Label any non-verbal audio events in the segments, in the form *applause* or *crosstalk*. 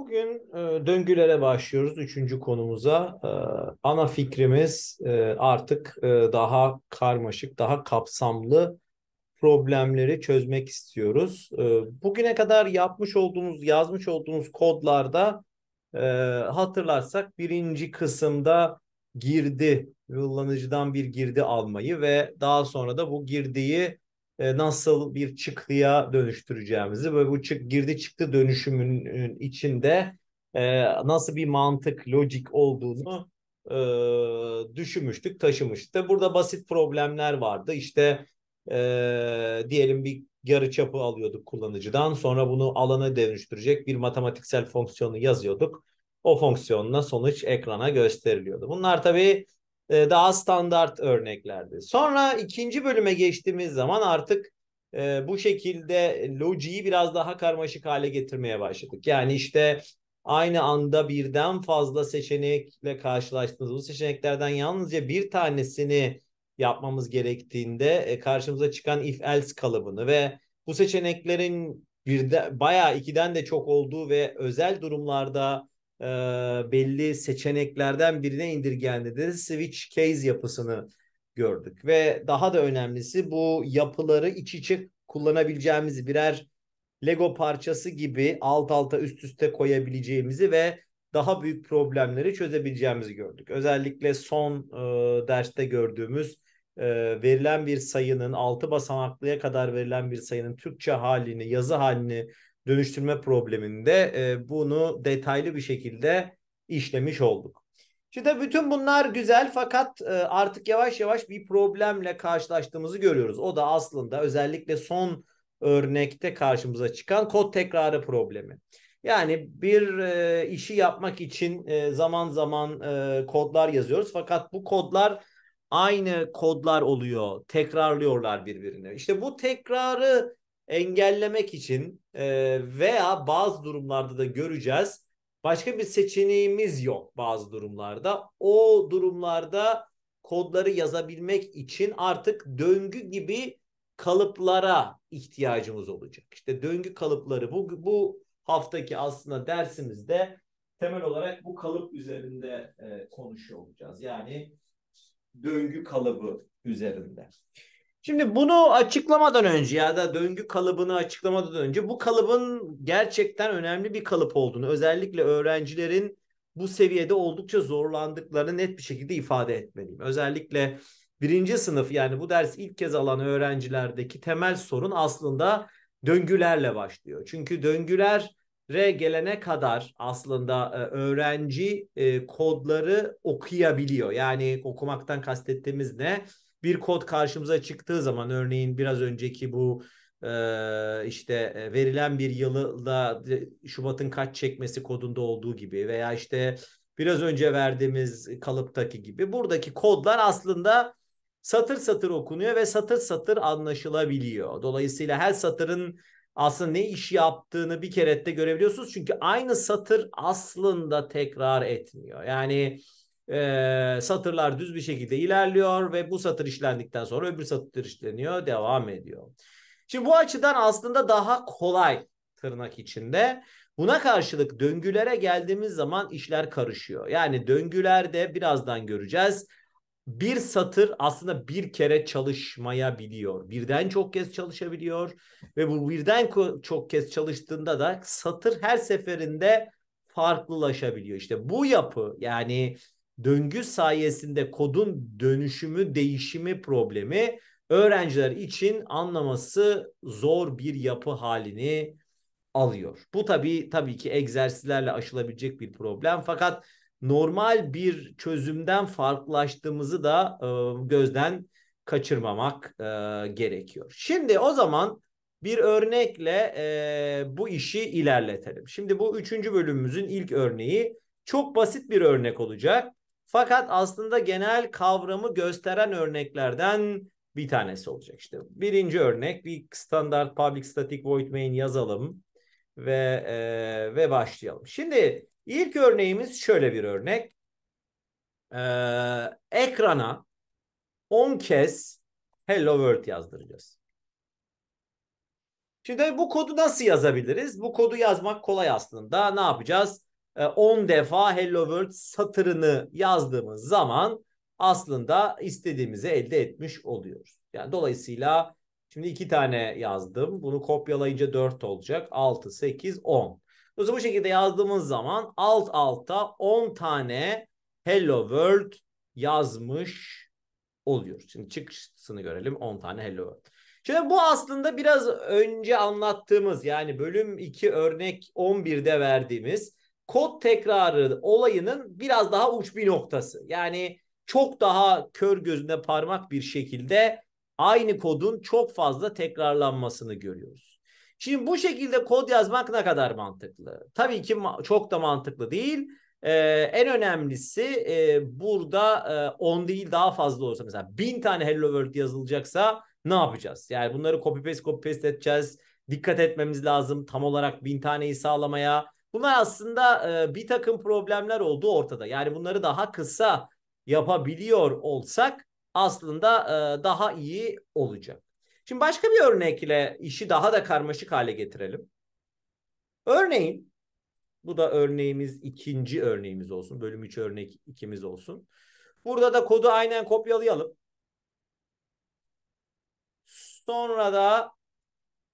Bugün e, döngülere başlıyoruz. Üçüncü konumuza. E, ana fikrimiz e, artık e, daha karmaşık, daha kapsamlı problemleri çözmek istiyoruz. E, bugüne kadar yapmış olduğumuz, yazmış olduğumuz kodlarda e, hatırlarsak birinci kısımda girdi, kullanıcıdan bir girdi almayı ve daha sonra da bu girdiyi e, nasıl bir çıktıya dönüştüreceğimizi ve bu çık girdi çıktı dönüşümünün içinde e, nasıl bir mantık, lojik olduğunu e, düşünmüştük, taşımıştık. De burada basit problemler vardı. İşte diyelim bir yarı çapı alıyorduk kullanıcıdan. Sonra bunu alana dönüştürecek bir matematiksel fonksiyonu yazıyorduk. O fonksiyonla sonuç ekrana gösteriliyordu. Bunlar tabii e, daha standart örneklerdi. Sonra ikinci bölüme geçtiğimiz zaman artık e, bu şekilde logiyi biraz daha karmaşık hale getirmeye başladık. Yani işte aynı anda birden fazla seçenekle karşılaştığınız bu seçeneklerden yalnızca bir tanesini yapmamız gerektiğinde e, karşımıza çıkan if else kalıbını ve bu seçeneklerin bir de bayağı ikiden de çok olduğu ve özel durumlarda e, belli seçeneklerden birine indirgendi de switch case yapısını gördük. Ve daha da önemlisi bu yapıları iç içe kullanabileceğimizi birer Lego parçası gibi alt alta üst üste koyabileceğimizi ve daha büyük problemleri çözebileceğimizi gördük. Özellikle son e, derste gördüğümüz e, verilen bir sayının altı basamaklıya kadar verilen bir sayının Türkçe halini, yazı halini dönüştürme probleminde e, bunu detaylı bir şekilde işlemiş olduk. Şimdi bütün bunlar güzel fakat e, artık yavaş yavaş bir problemle karşılaştığımızı görüyoruz. O da aslında özellikle son örnekte karşımıza çıkan kod tekrarı problemi. Yani bir e, işi yapmak için e, zaman zaman e, kodlar yazıyoruz fakat bu kodlar aynı kodlar oluyor, tekrarlıyorlar birbirini. İşte bu tekrarı engellemek için e, veya bazı durumlarda da göreceğiz. Başka bir seçeneğimiz yok bazı durumlarda. O durumlarda kodları yazabilmek için artık döngü gibi kalıplara ihtiyacımız olacak. İşte döngü kalıpları bu, bu haftaki aslında dersimizde temel olarak bu kalıp üzerinde e, konuşuyor olacağız. Yani döngü kalıbı üzerinde. Şimdi bunu açıklamadan önce ya da döngü kalıbını açıklamadan önce bu kalıbın gerçekten önemli bir kalıp olduğunu özellikle öğrencilerin bu seviyede oldukça zorlandıklarını net bir şekilde ifade etmeliyim. Özellikle birinci sınıf yani bu ders ilk kez alan öğrencilerdeki temel sorun aslında döngülerle başlıyor. Çünkü döngülere gelene kadar aslında e, öğrenci e, kodları okuyabiliyor. Yani okumaktan kastettiğimiz ne? bir kod karşımıza çıktığı zaman örneğin biraz önceki bu e, işte verilen bir yılda Şubat'ın kaç çekmesi kodunda olduğu gibi veya işte biraz önce verdiğimiz kalıptaki gibi buradaki kodlar aslında satır satır okunuyor ve satır satır anlaşılabiliyor. Dolayısıyla her satırın aslında ne iş yaptığını bir kere de görebiliyorsunuz. Çünkü aynı satır aslında tekrar etmiyor. Yani e, satırlar düz bir şekilde ilerliyor ve bu satır işlendikten sonra öbür satır işleniyor, devam ediyor. Şimdi bu açıdan aslında daha kolay tırnak içinde. Buna karşılık döngülere geldiğimiz zaman işler karışıyor. Yani döngülerde birazdan göreceğiz. Bir satır aslında bir kere çalışmayabiliyor. Birden çok kez çalışabiliyor ve bu birden çok kez çalıştığında da satır her seferinde farklılaşabiliyor. İşte bu yapı yani döngü sayesinde kodun dönüşümü, değişimi problemi öğrenciler için anlaması zor bir yapı halini alıyor. Bu tabii tabii ki egzersizlerle aşılabilecek bir problem fakat normal bir çözümden farklılaştığımızı da e, gözden kaçırmamak e, gerekiyor. Şimdi o zaman bir örnekle e, bu işi ilerletelim. Şimdi bu üçüncü bölümümüzün ilk örneği çok basit bir örnek olacak. Fakat aslında genel kavramı gösteren örneklerden bir tanesi olacak işte. Birinci örnek bir standart public static void main yazalım ve e, ve başlayalım. Şimdi ilk örneğimiz şöyle bir örnek. Ee, ekrana 10 kez hello world yazdıracağız. Şimdi bu kodu nasıl yazabiliriz? Bu kodu yazmak kolay aslında. Ne yapacağız? 10 ee, defa Hello World satırını yazdığımız zaman aslında istediğimizi elde etmiş oluyoruz. Yani dolayısıyla şimdi iki tane yazdım. Bunu kopyalayınca 4 olacak. 6, 8, 10. Dolayısıyla bu şekilde yazdığımız zaman alt alta 10 tane Hello World yazmış oluyor. Şimdi çıkışını görelim 10 tane Hello World. Şimdi bu aslında biraz önce anlattığımız yani bölüm 2 örnek 11'de verdiğimiz kod tekrarı olayının biraz daha uç bir noktası. Yani çok daha kör gözüne parmak bir şekilde aynı kodun çok fazla tekrarlanmasını görüyoruz. Şimdi bu şekilde kod yazmak ne kadar mantıklı? Tabii ki çok da mantıklı değil. Ee, en önemlisi e, burada 10 e, değil daha fazla olsa mesela 1000 tane Hello World yazılacaksa ne yapacağız? Yani bunları copy paste copy paste edeceğiz. Dikkat etmemiz lazım tam olarak 1000 taneyi sağlamaya Bunlar aslında e, bir takım problemler olduğu ortada. Yani bunları daha kısa yapabiliyor olsak aslında e, daha iyi olacak. Şimdi başka bir örnekle işi daha da karmaşık hale getirelim. Örneğin bu da örneğimiz ikinci örneğimiz olsun. Bölüm 3 örnek ikimiz olsun. Burada da kodu aynen kopyalayalım. Sonra da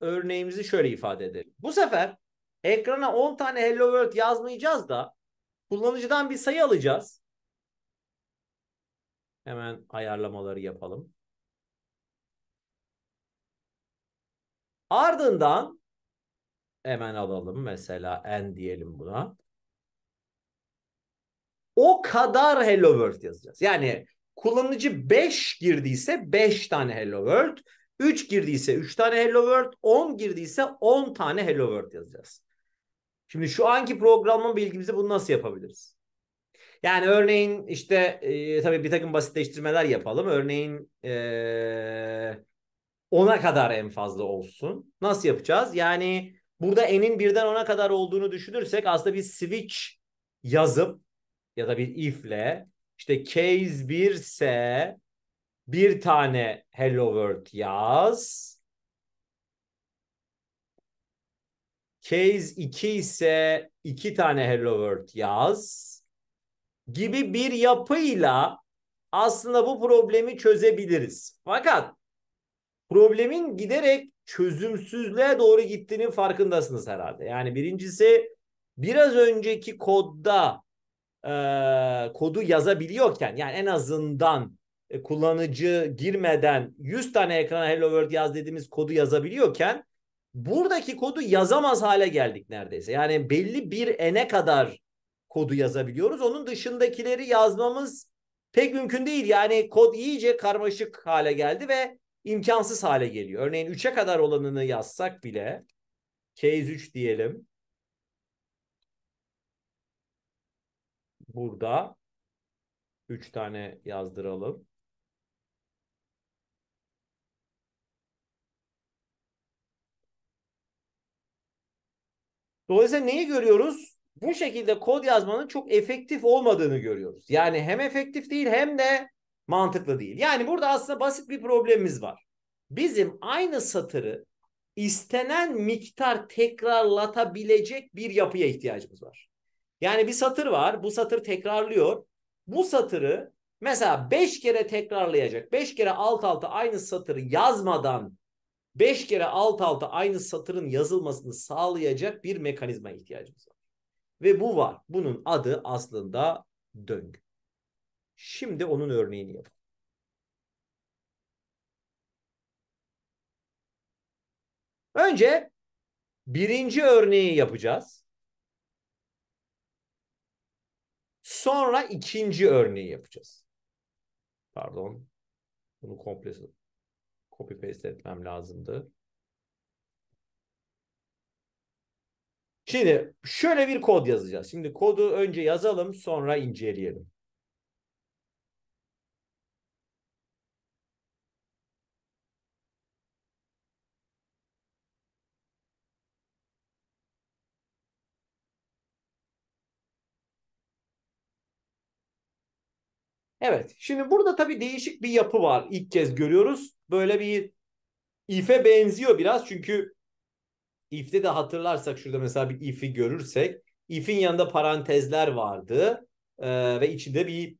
örneğimizi şöyle ifade edelim. Bu sefer Ekrana 10 tane hello world yazmayacağız da kullanıcıdan bir sayı alacağız. Hemen ayarlamaları yapalım. Ardından hemen alalım mesela n diyelim buna. O kadar hello world yazacağız. Yani kullanıcı 5 girdiyse 5 tane hello world, 3 girdiyse 3 tane hello world, 10 girdiyse 10 tane hello world yazacağız. Şimdi şu anki programlama bilgimizi bunu nasıl yapabiliriz? Yani örneğin işte e, tabii bir takım basitleştirmeler yapalım. Örneğin e, ona kadar en fazla olsun. Nasıl yapacağız? Yani burada n'in birden ona kadar olduğunu düşünürsek aslında bir switch yazıp ya da bir if'le işte case 1 ise bir tane hello world yaz Case 2 ise iki tane hello world yaz gibi bir yapıyla aslında bu problemi çözebiliriz. Fakat problemin giderek çözümsüzlüğe doğru gittiğinin farkındasınız herhalde. Yani birincisi biraz önceki kodda e, kodu yazabiliyorken yani en azından e, kullanıcı girmeden 100 tane ekrana hello world yaz dediğimiz kodu yazabiliyorken buradaki kodu yazamaz hale geldik neredeyse. Yani belli bir ene kadar kodu yazabiliyoruz. Onun dışındakileri yazmamız pek mümkün değil. Yani kod iyice karmaşık hale geldi ve imkansız hale geliyor. Örneğin 3'e kadar olanını yazsak bile case 3 diyelim. Burada 3 tane yazdıralım. Dolayısıyla neyi görüyoruz? Bu şekilde kod yazmanın çok efektif olmadığını görüyoruz. Yani hem efektif değil hem de mantıklı değil. Yani burada aslında basit bir problemimiz var. Bizim aynı satırı istenen miktar tekrarlatabilecek bir yapıya ihtiyacımız var. Yani bir satır var. Bu satır tekrarlıyor. Bu satırı mesela 5 kere tekrarlayacak. 5 kere alt alta aynı satırı yazmadan 5 kere alt alta aynı satırın yazılmasını sağlayacak bir mekanizma ihtiyacımız var. Ve bu var. Bunun adı aslında döngü. Şimdi onun örneğini yapalım. Önce birinci örneği yapacağız. Sonra ikinci örneği yapacağız. Pardon. Bunu komple copy paste etmem lazımdı. Şimdi şöyle bir kod yazacağız. Şimdi kodu önce yazalım sonra inceleyelim. Evet. Şimdi burada tabii değişik bir yapı var. İlk kez görüyoruz. Böyle bir if'e benziyor biraz. Çünkü if'te de hatırlarsak şurada mesela bir if'i görürsek if'in yanında parantezler vardı. Ee, ve içinde bir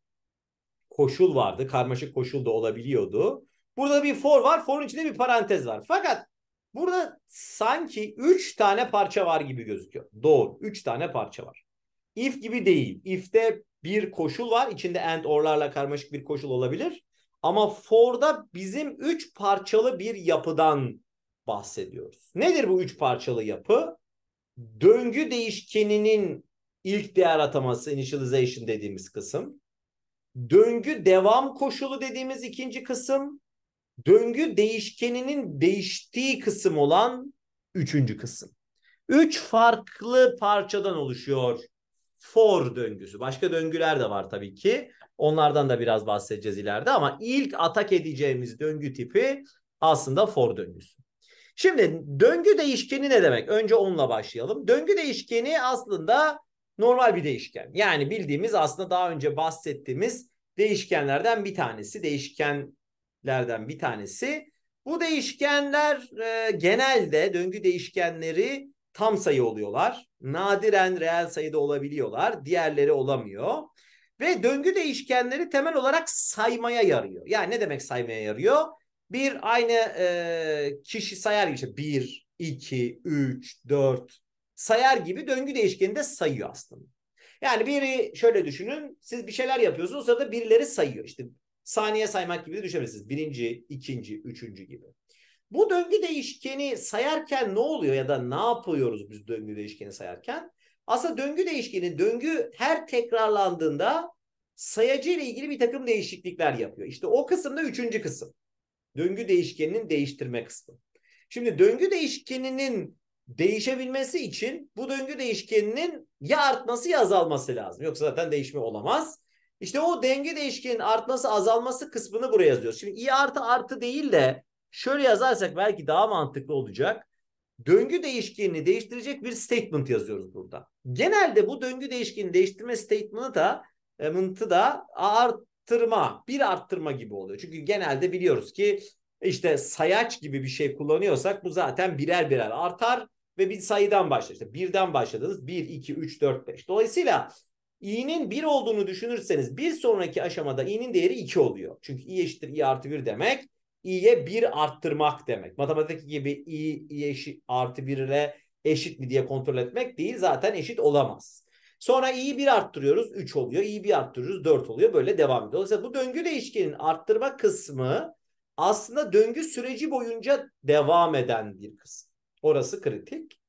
koşul vardı. Karmaşık koşul da olabiliyordu. Burada bir for var. For'un içinde bir parantez var. Fakat burada sanki 3 tane parça var gibi gözüküyor. Doğru. 3 tane parça var. If gibi değil. If'te bir koşul var. İçinde and orlarla karmaşık bir koşul olabilir. Ama for'da bizim üç parçalı bir yapıdan bahsediyoruz. Nedir bu üç parçalı yapı? Döngü değişkeninin ilk değer ataması initialization dediğimiz kısım. Döngü devam koşulu dediğimiz ikinci kısım. Döngü değişkeninin değiştiği kısım olan üçüncü kısım. Üç farklı parçadan oluşuyor for döngüsü. Başka döngüler de var tabii ki. Onlardan da biraz bahsedeceğiz ileride ama ilk atak edeceğimiz döngü tipi aslında for döngüsü. Şimdi döngü değişkeni ne demek? Önce onunla başlayalım. Döngü değişkeni aslında normal bir değişken. Yani bildiğimiz aslında daha önce bahsettiğimiz değişkenlerden bir tanesi. Değişkenlerden bir tanesi. Bu değişkenler e, genelde döngü değişkenleri tam sayı oluyorlar. Nadiren reel sayıda olabiliyorlar. Diğerleri olamıyor. Ve döngü değişkenleri temel olarak saymaya yarıyor. Yani ne demek saymaya yarıyor? Bir aynı e, kişi sayar gibi işte 1, 2, 3, 4 sayar gibi döngü değişkenini de sayıyor aslında. Yani biri şöyle düşünün siz bir şeyler yapıyorsunuz o sırada birileri sayıyor. İşte saniye saymak gibi de düşünebilirsiniz. Birinci, ikinci, üçüncü gibi. Bu döngü değişkeni sayarken ne oluyor ya da ne yapıyoruz biz döngü değişkeni sayarken? Aslında döngü değişkeni döngü her tekrarlandığında sayacı ile ilgili bir takım değişiklikler yapıyor. İşte o kısım da üçüncü kısım. Döngü değişkeninin değiştirme kısmı. Şimdi döngü değişkeninin değişebilmesi için bu döngü değişkeninin ya artması ya azalması lazım. Yoksa zaten değişme olamaz. İşte o denge değişkeninin artması azalması kısmını buraya yazıyoruz. Şimdi i artı artı değil de Şöyle yazarsak belki daha mantıklı olacak. Döngü değişkenini değiştirecek bir statement yazıyoruz burada. Genelde bu döngü değişkenini değiştirme statement'ı da mıntı e, da arttırma, bir arttırma gibi oluyor. Çünkü genelde biliyoruz ki işte sayaç gibi bir şey kullanıyorsak bu zaten birer birer artar ve bir sayıdan başlar. İşte birden başladınız. 1, 2, 3, 4, 5. Dolayısıyla i'nin 1 olduğunu düşünürseniz bir sonraki aşamada i'nin değeri 2 oluyor. Çünkü i eşittir i artı 1 demek i'ye bir arttırmak demek. Matematik gibi i, i eşit artı 1 ile eşit mi diye kontrol etmek değil. Zaten eşit olamaz. Sonra i'yi bir arttırıyoruz 3 oluyor. i'yi bir arttırıyoruz 4 oluyor. Böyle devam ediyor. Dolayısıyla bu döngü değişkenin arttırma kısmı aslında döngü süreci boyunca devam eden bir kısım. Orası kritik.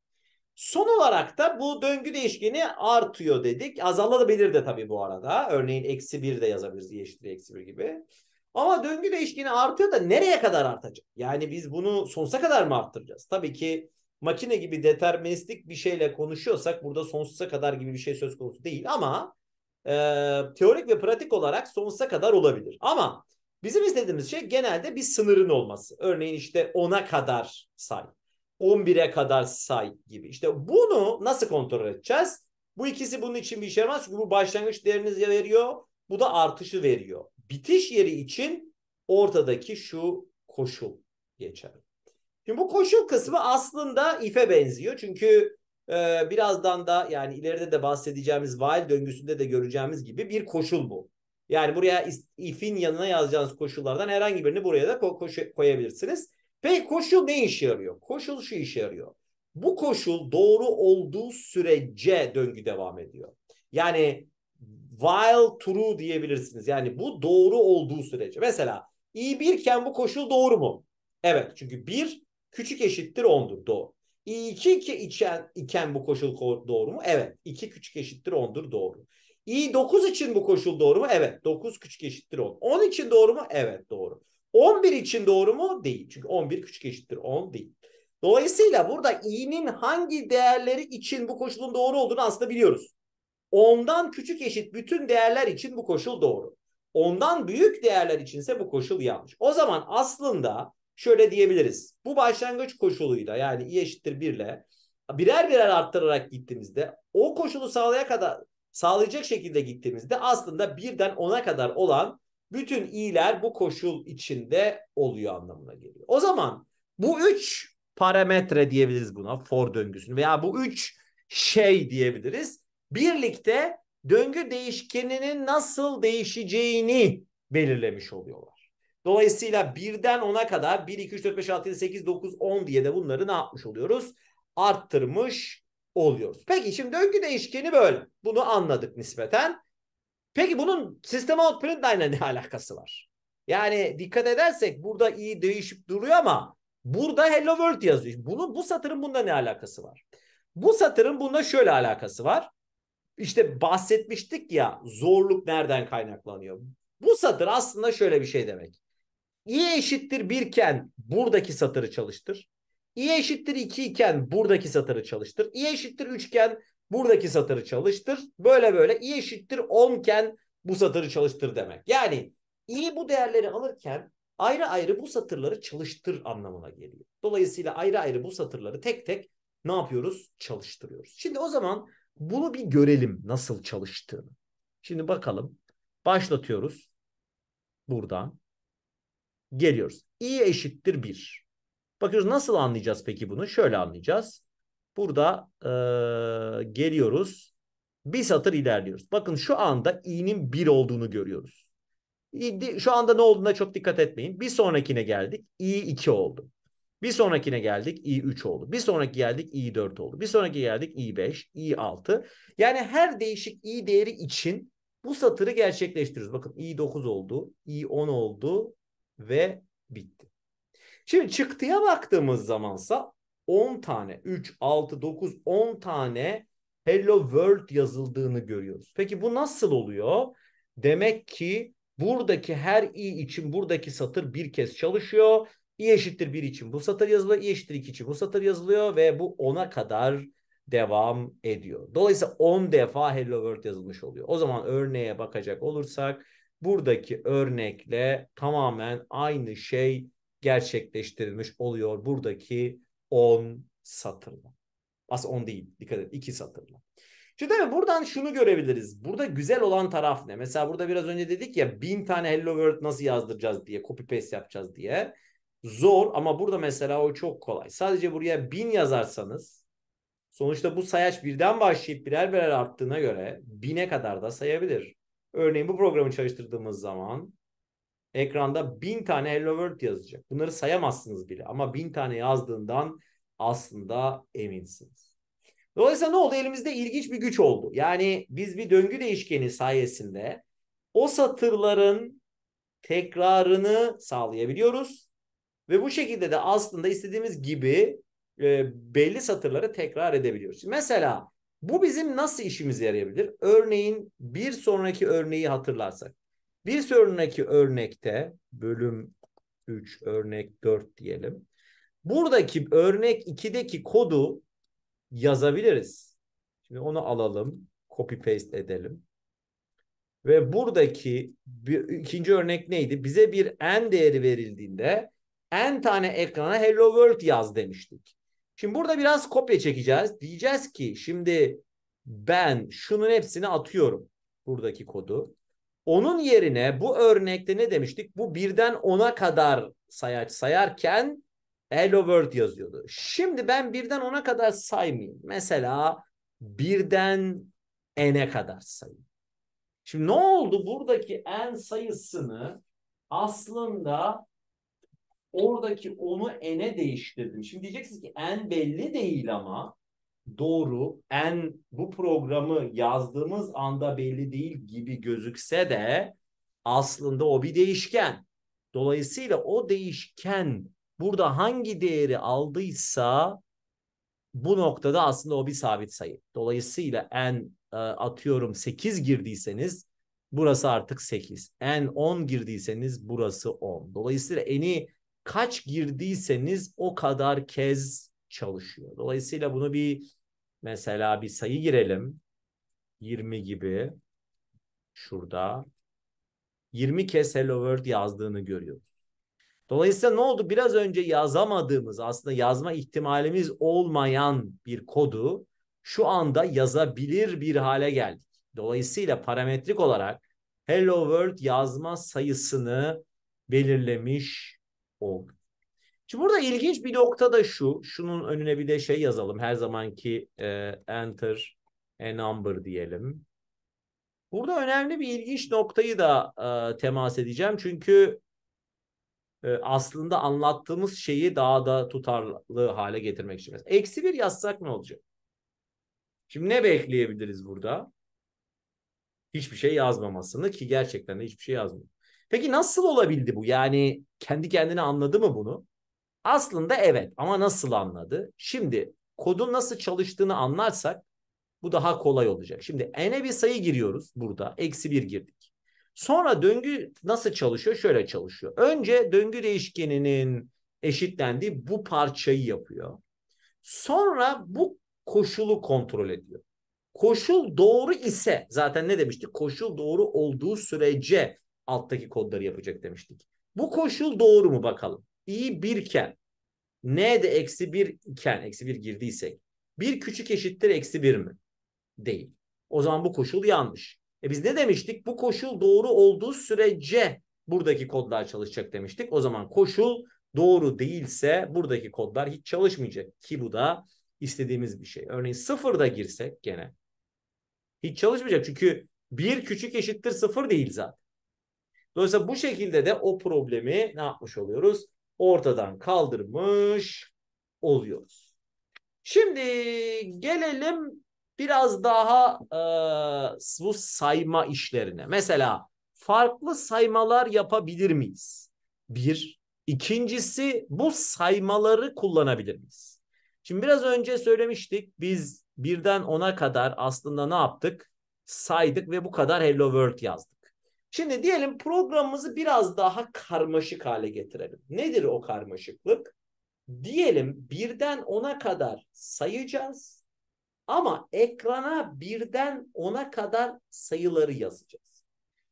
Son olarak da bu döngü değişkeni artıyor dedik. Azalabilir de tabii bu arada. Örneğin eksi 1 de yazabiliriz. Y eksi 1 gibi. Ama döngü değişkeni artıyor da nereye kadar artacak? Yani biz bunu sonsuza kadar mı arttıracağız? Tabii ki makine gibi deterministik bir şeyle konuşuyorsak burada sonsuza kadar gibi bir şey söz konusu değil ama e, teorik ve pratik olarak sonsuza kadar olabilir. Ama bizim istediğimiz şey genelde bir sınırın olması. Örneğin işte 10'a kadar say, 11'e kadar say gibi. İşte bunu nasıl kontrol edeceğiz? Bu ikisi bunun için bir işe yaramaz çünkü bu başlangıç değerinizi veriyor. Bu da artışı veriyor bitiş yeri için ortadaki şu koşul geçer. Şimdi bu koşul kısmı aslında ife benziyor. Çünkü e, birazdan da yani ileride de bahsedeceğimiz while döngüsünde de göreceğimiz gibi bir koşul bu. Yani buraya if'in yanına yazacağınız koşullardan herhangi birini buraya da ko- koş- koyabilirsiniz. Peki koşul ne işe yarıyor? Koşul şu işe yarıyor. Bu koşul doğru olduğu sürece döngü devam ediyor. Yani while true diyebilirsiniz. Yani bu doğru olduğu sürece. Mesela i birken bu koşul doğru mu? Evet çünkü bir küçük eşittir ondur doğru. i iki iken, iken bu koşul doğru mu? Evet iki küçük eşittir ondur doğru. i dokuz için bu koşul doğru mu? Evet dokuz küçük eşittir on. On için doğru mu? Evet doğru. On bir için doğru mu? Değil. Çünkü on bir küçük eşittir on değil. Dolayısıyla burada i'nin hangi değerleri için bu koşulun doğru olduğunu aslında biliyoruz. Ondan küçük eşit bütün değerler için bu koşul doğru. Ondan büyük değerler içinse bu koşul yanlış. O zaman aslında şöyle diyebiliriz. Bu başlangıç koşuluyla yani i eşittir 1 ile birer birer arttırarak gittiğimizde o koşulu sağlaya kadar sağlayacak şekilde gittiğimizde aslında birden ona kadar olan bütün i'ler bu koşul içinde oluyor anlamına geliyor. O zaman bu 3 parametre diyebiliriz buna for döngüsünü veya bu 3 şey diyebiliriz birlikte döngü değişkeninin nasıl değişeceğini belirlemiş oluyorlar. Dolayısıyla birden ona kadar 1, 2, 3, 4, 5, 6, 7, 8, 9, 10 diye de bunları ne yapmış oluyoruz? Arttırmış oluyoruz. Peki şimdi döngü değişkeni böyle. Bunu anladık nispeten. Peki bunun sistem outprint ile ne alakası var? Yani dikkat edersek burada iyi değişip duruyor ama burada hello world yazıyor. Bunu bu satırın bunda ne alakası var? Bu satırın bunda şöyle alakası var. İşte bahsetmiştik ya zorluk nereden kaynaklanıyor? Bu satır aslında şöyle bir şey demek. i eşittir birken buradaki satırı çalıştır. i eşittir iki iken buradaki satırı çalıştır. i eşittir üçken buradaki satırı çalıştır. Böyle böyle i eşittir onken bu satırı çalıştır demek. Yani i bu değerleri alırken ayrı ayrı bu satırları çalıştır anlamına geliyor. Dolayısıyla ayrı ayrı bu satırları tek tek ne yapıyoruz? Çalıştırıyoruz. Şimdi o zaman bunu bir görelim nasıl çalıştığını. Şimdi bakalım. Başlatıyoruz. Buradan. Geliyoruz. i eşittir 1. Bakıyoruz nasıl anlayacağız peki bunu? Şöyle anlayacağız. Burada e, geliyoruz. Bir satır ilerliyoruz. Bakın şu anda i'nin 1 olduğunu görüyoruz. Şu anda ne olduğuna çok dikkat etmeyin. Bir sonrakine geldik. i 2 oldu. Bir sonrakine geldik i3 oldu. Bir sonraki geldik i4 oldu. Bir sonraki geldik i5, i6. Yani her değişik i değeri için bu satırı gerçekleştiriyoruz. Bakın i9 oldu, i10 oldu ve bitti. Şimdi çıktıya baktığımız zamansa 10 tane 3, 6, 9, 10 tane Hello World yazıldığını görüyoruz. Peki bu nasıl oluyor? Demek ki buradaki her i için buradaki satır bir kez çalışıyor i eşittir 1 için bu satır yazılıyor. i eşittir 2 için bu satır yazılıyor. Ve bu 10'a kadar devam ediyor. Dolayısıyla 10 defa hello world yazılmış oluyor. O zaman örneğe bakacak olursak buradaki örnekle tamamen aynı şey gerçekleştirilmiş oluyor buradaki 10 satırla. Aslında 10 değil dikkat edin 2 satırla. Şimdi tabii buradan şunu görebiliriz. Burada güzel olan taraf ne? Mesela burada biraz önce dedik ya bin tane hello world nasıl yazdıracağız diye copy paste yapacağız diye. Zor ama burada mesela o çok kolay. Sadece buraya bin yazarsanız sonuçta bu sayaç birden başlayıp birer birer arttığına göre bine kadar da sayabilir. Örneğin bu programı çalıştırdığımız zaman ekranda bin tane Hello World yazacak. Bunları sayamazsınız bile ama bin tane yazdığından aslında eminsiniz. Dolayısıyla ne oldu? Elimizde ilginç bir güç oldu. Yani biz bir döngü değişkeni sayesinde o satırların tekrarını sağlayabiliyoruz ve bu şekilde de aslında istediğimiz gibi e, belli satırları tekrar edebiliyoruz. Mesela bu bizim nasıl işimize yarayabilir? Örneğin bir sonraki örneği hatırlarsak. Bir sonraki örnekte bölüm 3, örnek 4 diyelim. Buradaki örnek 2'deki kodu yazabiliriz. Şimdi onu alalım, copy paste edelim. Ve buradaki bir, ikinci örnek neydi? Bize bir n değeri verildiğinde en tane ekrana Hello World yaz demiştik. Şimdi burada biraz kopya çekeceğiz. Diyeceğiz ki şimdi ben şunun hepsini atıyorum. Buradaki kodu. Onun yerine bu örnekte ne demiştik? Bu birden ona kadar sayaç sayarken Hello World yazıyordu. Şimdi ben birden ona kadar saymayayım. Mesela birden n'e kadar sayayım. Şimdi ne oldu? Buradaki n sayısını aslında Oradaki onu n'e değiştirdim. Şimdi diyeceksiniz ki n belli değil ama doğru. N bu programı yazdığımız anda belli değil gibi gözükse de aslında o bir değişken. Dolayısıyla o değişken burada hangi değeri aldıysa bu noktada aslında o bir sabit sayı. Dolayısıyla n e, atıyorum 8 girdiyseniz burası artık 8. N 10 girdiyseniz burası 10. Dolayısıyla n'i kaç girdiyseniz o kadar kez çalışıyor. Dolayısıyla bunu bir mesela bir sayı girelim. 20 gibi şurada 20 kez hello world yazdığını görüyoruz. Dolayısıyla ne oldu? Biraz önce yazamadığımız aslında yazma ihtimalimiz olmayan bir kodu şu anda yazabilir bir hale geldik. Dolayısıyla parametrik olarak hello world yazma sayısını belirlemiş oldu. Şimdi burada ilginç bir nokta da şu. Şunun önüne bir de şey yazalım. Her zamanki e, enter a number diyelim. Burada önemli bir ilginç noktayı da e, temas edeceğim. Çünkü e, aslında anlattığımız şeyi daha da tutarlı hale getirmek için. Eksi bir yazsak ne olacak? Şimdi ne bekleyebiliriz burada? Hiçbir şey yazmamasını ki gerçekten de hiçbir şey yazmıyor. Peki nasıl olabildi bu? Yani kendi kendine anladı mı bunu? Aslında evet ama nasıl anladı? Şimdi kodun nasıl çalıştığını anlarsak bu daha kolay olacak. Şimdi n'e bir sayı giriyoruz burada. Eksi bir girdik. Sonra döngü nasıl çalışıyor? Şöyle çalışıyor. Önce döngü değişkeninin eşitlendiği bu parçayı yapıyor. Sonra bu koşulu kontrol ediyor. Koşul doğru ise zaten ne demiştik? Koşul doğru olduğu sürece alttaki kodları yapacak demiştik. Bu koşul doğru mu bakalım? i birken n de eksi bir iken eksi bir girdiysek bir küçük eşittir eksi bir mi? Değil. O zaman bu koşul yanlış. E biz ne demiştik? Bu koşul doğru olduğu sürece buradaki kodlar çalışacak demiştik. O zaman koşul doğru değilse buradaki kodlar hiç çalışmayacak ki bu da istediğimiz bir şey. Örneğin sıfırda girsek gene hiç çalışmayacak çünkü bir küçük eşittir sıfır değil zaten. Dolayısıyla bu şekilde de o problemi ne yapmış oluyoruz? Ortadan kaldırmış oluyoruz. Şimdi gelelim biraz daha e, bu sayma işlerine. Mesela farklı saymalar yapabilir miyiz? Bir. İkincisi bu saymaları kullanabilir miyiz? Şimdi biraz önce söylemiştik biz birden ona kadar aslında ne yaptık? Saydık ve bu kadar hello world yazdık. Şimdi diyelim programımızı biraz daha karmaşık hale getirelim. Nedir o karmaşıklık? Diyelim birden ona kadar sayacağız ama ekrana birden ona kadar sayıları yazacağız.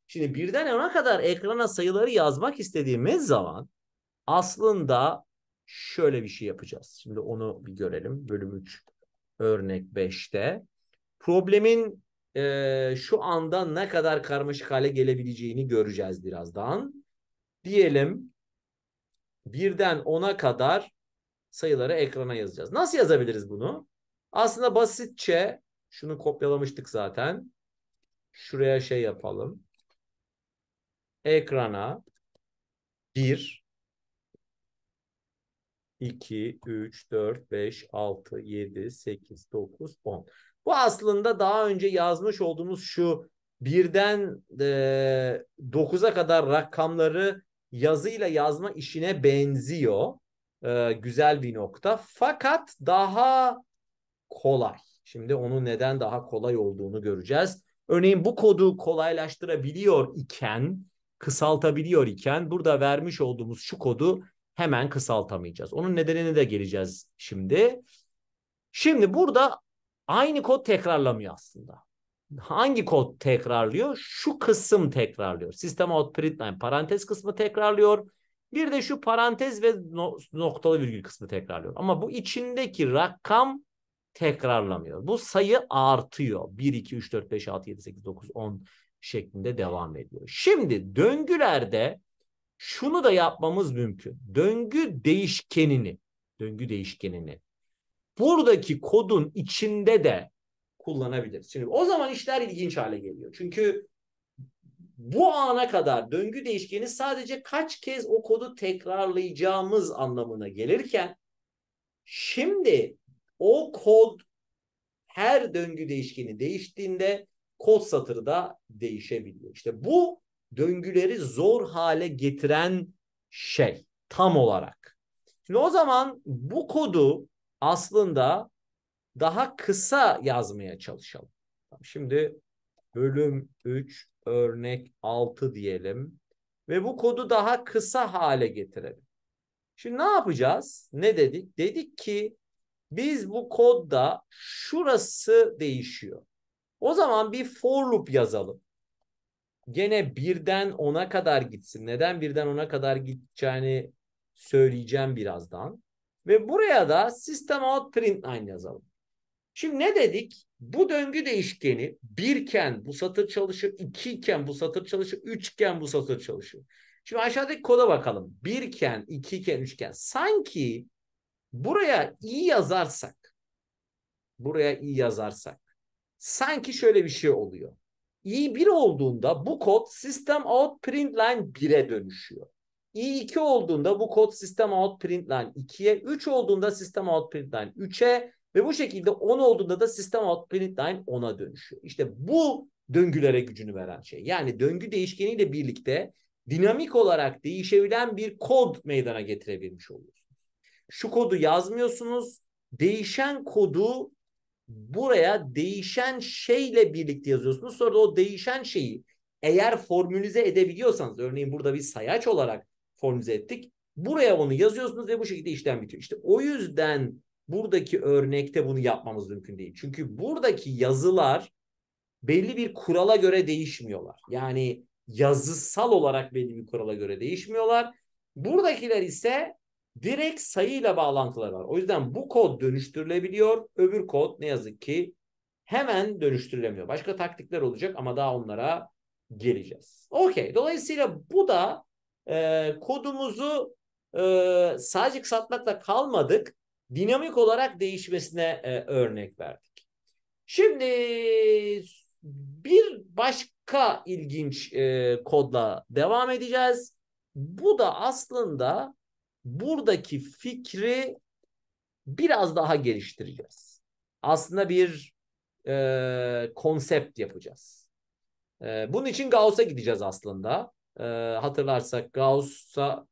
Şimdi birden ona kadar ekrana sayıları yazmak istediğimiz zaman aslında şöyle bir şey yapacağız. Şimdi onu bir görelim. Bölüm 3 örnek 5'te. Problemin e, şu anda ne kadar karmaşık hale gelebileceğini göreceğiz birazdan. Diyelim birden ona kadar sayıları ekrana yazacağız. Nasıl yazabiliriz bunu? Aslında basitçe şunu kopyalamıştık zaten. Şuraya şey yapalım. Ekrana 1 2, 3, 4, 5, 6, 7, 8, 9, 10. Bu aslında daha önce yazmış olduğumuz şu birden e, 9'a kadar rakamları yazıyla yazma işine benziyor. E, güzel bir nokta. Fakat daha kolay. Şimdi onun neden daha kolay olduğunu göreceğiz. Örneğin bu kodu kolaylaştırabiliyor iken, kısaltabiliyor iken burada vermiş olduğumuz şu kodu hemen kısaltamayacağız. Onun nedenini de geleceğiz şimdi. Şimdi burada Aynı kod tekrarlamıyor aslında. Hangi kod tekrarlıyor? Şu kısım tekrarlıyor. System out print line parantez kısmı tekrarlıyor. Bir de şu parantez ve no noktalı virgül kısmı tekrarlıyor. Ama bu içindeki rakam tekrarlamıyor. Bu sayı artıyor. 1, 2, 3, 4, 5, 6, 7, 8, 9, 10 şeklinde devam ediyor. Şimdi döngülerde şunu da yapmamız mümkün. Döngü değişkenini, döngü değişkenini buradaki kodun içinde de kullanabiliriz. Şimdi o zaman işler ilginç hale geliyor. Çünkü bu ana kadar döngü değişkeni sadece kaç kez o kodu tekrarlayacağımız anlamına gelirken şimdi o kod her döngü değişkeni değiştiğinde kod satırı da değişebiliyor. İşte bu döngüleri zor hale getiren şey tam olarak. Şimdi o zaman bu kodu aslında daha kısa yazmaya çalışalım. Şimdi bölüm 3 örnek 6 diyelim ve bu kodu daha kısa hale getirelim. Şimdi ne yapacağız? Ne dedik? Dedik ki biz bu kodda şurası değişiyor. O zaman bir for loop yazalım. Gene birden ona kadar gitsin. Neden birden ona kadar gideceğini söyleyeceğim birazdan. Ve buraya da system out print line yazalım. Şimdi ne dedik? Bu döngü değişkeni birken bu satır çalışır, ikiyken bu satır çalışır, üçken bu satır çalışır. Şimdi aşağıdaki koda bakalım. Birken, ikiyken, üçken. Sanki buraya iyi yazarsak, buraya iyi yazarsak, sanki şöyle bir şey oluyor. i bir olduğunda bu kod system out print line 1'e dönüşüyor i2 olduğunda bu kod sistem out print line 2'ye, 3 olduğunda sistem out print line 3'e ve bu şekilde 10 olduğunda da sistem out print line 10'a dönüşüyor. İşte bu döngülere gücünü veren şey. Yani döngü değişkeniyle birlikte dinamik olarak değişebilen bir kod meydana getirebilmiş oluyorsunuz. Şu kodu yazmıyorsunuz. Değişen kodu buraya değişen şeyle birlikte yazıyorsunuz. Sonra da o değişen şeyi eğer formülize edebiliyorsanız örneğin burada bir sayaç olarak formüle ettik. Buraya onu yazıyorsunuz ve bu şekilde işlem bitiyor. İşte o yüzden buradaki örnekte bunu yapmamız mümkün değil. Çünkü buradaki yazılar belli bir kurala göre değişmiyorlar. Yani yazısal olarak belli bir kurala göre değişmiyorlar. Buradakiler ise direkt sayıyla bağlantılar var. O yüzden bu kod dönüştürülebiliyor. Öbür kod ne yazık ki hemen dönüştürülemiyor. Başka taktikler olacak ama daha onlara geleceğiz. Okey. Dolayısıyla bu da e, kodumuzu e, sadece kısaltmakla kalmadık. Dinamik olarak değişmesine e, örnek verdik. Şimdi bir başka ilginç e, kodla devam edeceğiz. Bu da aslında buradaki fikri biraz daha geliştireceğiz. Aslında bir e, konsept yapacağız. E, bunun için Gauss'a gideceğiz aslında e, hatırlarsak Gauss'a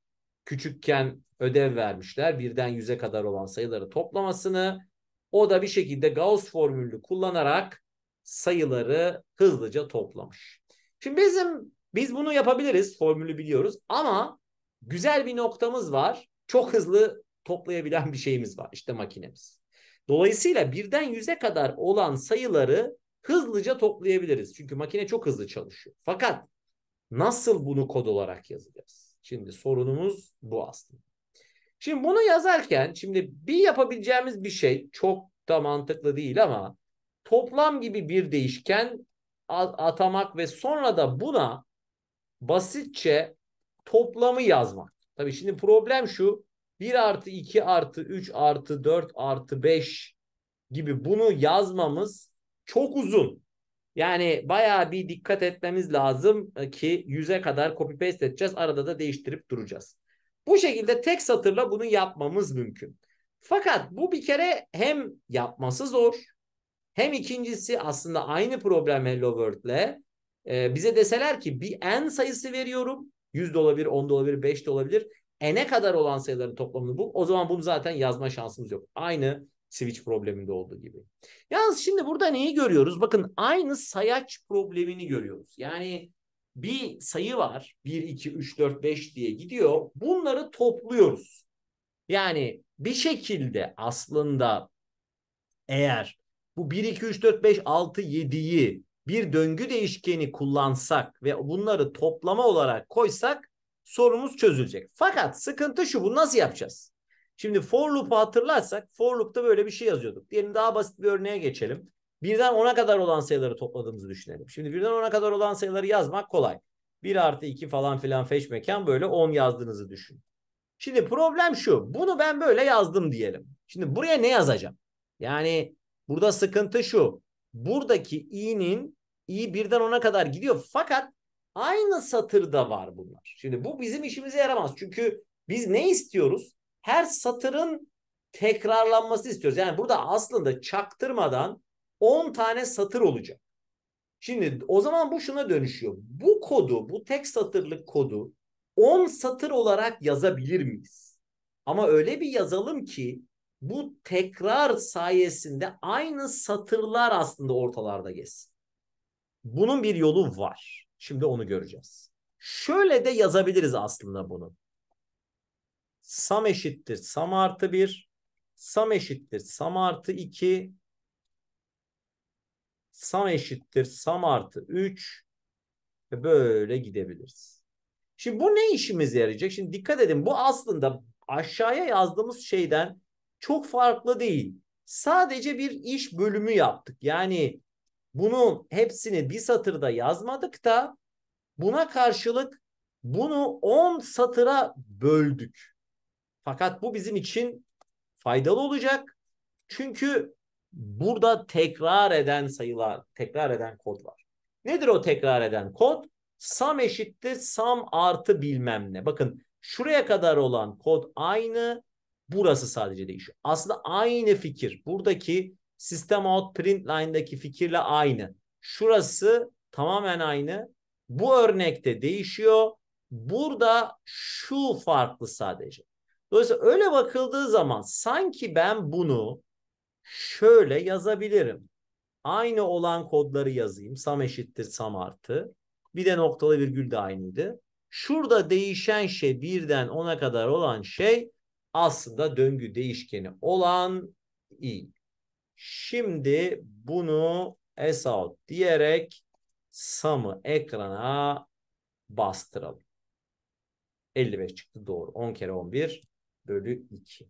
küçükken ödev vermişler. Birden yüze kadar olan sayıları toplamasını. O da bir şekilde Gauss formülü kullanarak sayıları hızlıca toplamış. Şimdi bizim biz bunu yapabiliriz. Formülü biliyoruz ama güzel bir noktamız var. Çok hızlı toplayabilen bir şeyimiz var. İşte makinemiz. Dolayısıyla birden yüze kadar olan sayıları hızlıca toplayabiliriz. Çünkü makine çok hızlı çalışıyor. Fakat Nasıl bunu kod olarak yazacağız? Şimdi sorunumuz bu aslında. Şimdi bunu yazarken şimdi bir yapabileceğimiz bir şey çok da mantıklı değil ama toplam gibi bir değişken atamak ve sonra da buna basitçe toplamı yazmak. Tabii şimdi problem şu 1 artı 2 artı 3 artı 4 artı 5 gibi bunu yazmamız çok uzun. Yani bayağı bir dikkat etmemiz lazım e, ki 100'e kadar copy paste edeceğiz. Arada da değiştirip duracağız. Bu şekilde tek satırla bunu yapmamız mümkün. Fakat bu bir kere hem yapması zor hem ikincisi aslında aynı problem Hello World'le e, bize deseler ki bir n sayısı veriyorum. 100 de olabilir, 10 da olabilir, 5 de olabilir. n'e kadar olan sayıların toplamını bul. O zaman bunu zaten yazma şansımız yok. Aynı switch probleminde olduğu gibi. Yalnız şimdi burada neyi görüyoruz? Bakın aynı sayaç problemini görüyoruz. Yani bir sayı var. 1, 2, 3, 4, 5 diye gidiyor. Bunları topluyoruz. Yani bir şekilde aslında eğer bu 1, 2, 3, 4, 5, 6, 7'yi bir döngü değişkeni kullansak ve bunları toplama olarak koysak sorumuz çözülecek. Fakat sıkıntı şu bu nasıl yapacağız? Şimdi for loop'u hatırlarsak for loop'ta böyle bir şey yazıyorduk. Diyelim daha basit bir örneğe geçelim. Birden 10'a kadar olan sayıları topladığımızı düşünelim. Şimdi birden 10'a kadar olan sayıları yazmak kolay. 1 artı 2 falan filan feş mekan böyle 10 yazdığınızı düşün. Şimdi problem şu. Bunu ben böyle yazdım diyelim. Şimdi buraya ne yazacağım? Yani burada sıkıntı şu. Buradaki i'nin i birden 10'a kadar gidiyor. Fakat aynı satırda var bunlar. Şimdi bu bizim işimize yaramaz. Çünkü biz ne istiyoruz? her satırın tekrarlanması istiyoruz. Yani burada aslında çaktırmadan 10 tane satır olacak. Şimdi o zaman bu şuna dönüşüyor. Bu kodu, bu tek satırlık kodu 10 satır olarak yazabilir miyiz? Ama öyle bir yazalım ki bu tekrar sayesinde aynı satırlar aslında ortalarda gezsin. Bunun bir yolu var. Şimdi onu göreceğiz. Şöyle de yazabiliriz aslında bunu. Sam eşittir Sam artı 1. Sam eşittir Sam artı 2. Sam eşittir Sam artı 3. Ve böyle gidebiliriz. Şimdi bu ne işimize yarayacak? Şimdi dikkat edin bu aslında aşağıya yazdığımız şeyden çok farklı değil. Sadece bir iş bölümü yaptık. Yani bunun hepsini bir satırda yazmadık da buna karşılık bunu 10 satıra böldük. Fakat bu bizim için faydalı olacak. Çünkü burada tekrar eden sayılar, tekrar eden kod var. Nedir o tekrar eden kod? Sam eşittir sam artı bilmem ne. Bakın şuraya kadar olan kod aynı. Burası sadece değişiyor. Aslında aynı fikir. Buradaki sistem out print line'daki fikirle aynı. Şurası tamamen aynı. Bu örnekte değişiyor. Burada şu farklı sadece. Dolayısıyla öyle bakıldığı zaman sanki ben bunu şöyle yazabilirim. Aynı olan kodları yazayım. Sam eşittir sam artı. Bir de noktalı virgül de aynıydı. Şurada değişen şey birden ona kadar olan şey aslında döngü değişkeni olan i. Şimdi bunu esout diyerek samı ekrana bastıralım. 55 çıktı doğru. 10 kere 11 bölü 2.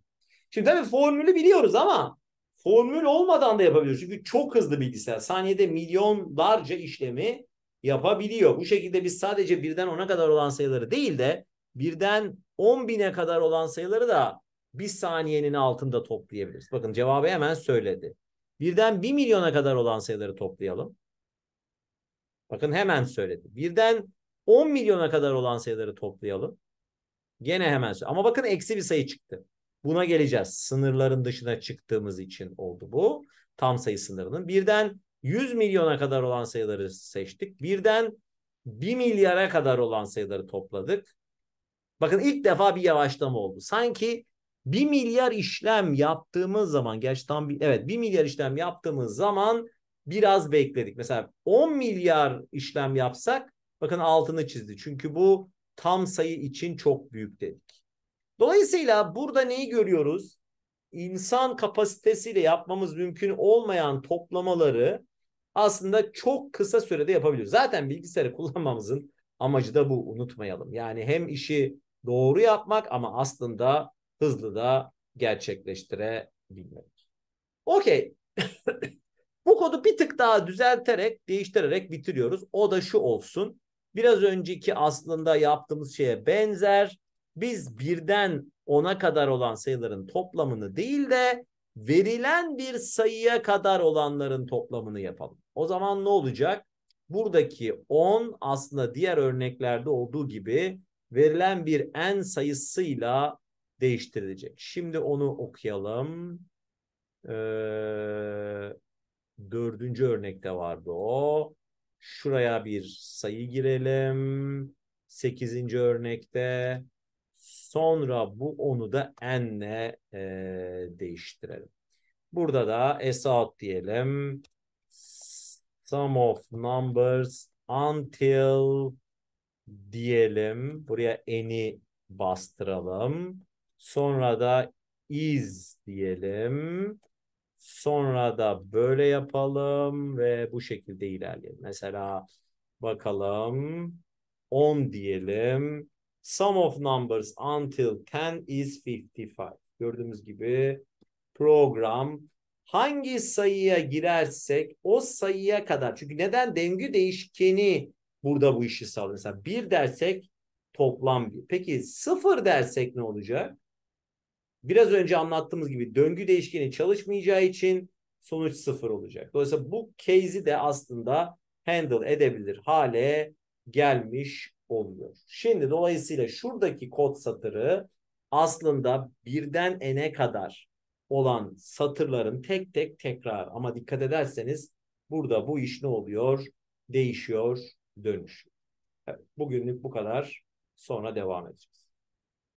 Şimdi tabii formülü biliyoruz ama formül olmadan da yapabiliyoruz. Çünkü çok hızlı bilgisayar. Saniyede milyonlarca işlemi yapabiliyor. Bu şekilde biz sadece birden 10'a kadar olan sayıları değil de birden 10 bine kadar olan sayıları da bir saniyenin altında toplayabiliriz. Bakın cevabı hemen söyledi. Birden 1 milyona kadar olan sayıları toplayalım. Bakın hemen söyledi. Birden 10 milyona kadar olan sayıları toplayalım. Gene hemen ama bakın eksi bir sayı çıktı. Buna geleceğiz. Sınırların dışına çıktığımız için oldu bu. Tam sayı sınırının. Birden 100 milyona kadar olan sayıları seçtik. Birden 1 milyara kadar olan sayıları topladık. Bakın ilk defa bir yavaşlama oldu. Sanki 1 milyar işlem yaptığımız zaman gerçi tam bir, evet 1 milyar işlem yaptığımız zaman biraz bekledik. Mesela 10 milyar işlem yapsak bakın altını çizdi. Çünkü bu tam sayı için çok büyük dedik. Dolayısıyla burada neyi görüyoruz? İnsan kapasitesiyle yapmamız mümkün olmayan toplamaları aslında çok kısa sürede yapabiliyoruz. Zaten bilgisayarı kullanmamızın amacı da bu unutmayalım. Yani hem işi doğru yapmak ama aslında hızlı da gerçekleştirebilmek. Okey. *laughs* bu kodu bir tık daha düzelterek, değiştirerek bitiriyoruz. O da şu olsun. Biraz önceki aslında yaptığımız şeye benzer. Biz birden 10'a kadar olan sayıların toplamını değil de verilen bir sayıya kadar olanların toplamını yapalım. O zaman ne olacak? Buradaki 10 aslında diğer örneklerde olduğu gibi verilen bir n sayısıyla değiştirilecek. Şimdi onu okuyalım. Ee, dördüncü örnekte vardı o. Şuraya bir sayı girelim. Sekizinci örnekte. Sonra bu onu da n'le e, değiştirelim. Burada da S out diyelim. Sum of numbers until diyelim. Buraya n'i bastıralım. Sonra da is diyelim. Sonra da böyle yapalım ve bu şekilde ilerleyelim. Mesela bakalım 10 diyelim. Sum of numbers until 10 is 55. Gördüğümüz gibi program hangi sayıya girersek o sayıya kadar. Çünkü neden dengü değişkeni burada bu işi sağlıyor. Mesela 1 dersek toplam 1. Peki 0 dersek ne olacak? biraz önce anlattığımız gibi döngü değişkeni çalışmayacağı için sonuç sıfır olacak. Dolayısıyla bu case'i de aslında handle edebilir hale gelmiş oluyor. Şimdi dolayısıyla şuradaki kod satırı aslında birden n'e kadar olan satırların tek tek tekrar ama dikkat ederseniz burada bu iş ne oluyor? Değişiyor, dönüşüyor. Evet, bugünlük bu kadar. Sonra devam edeceğiz.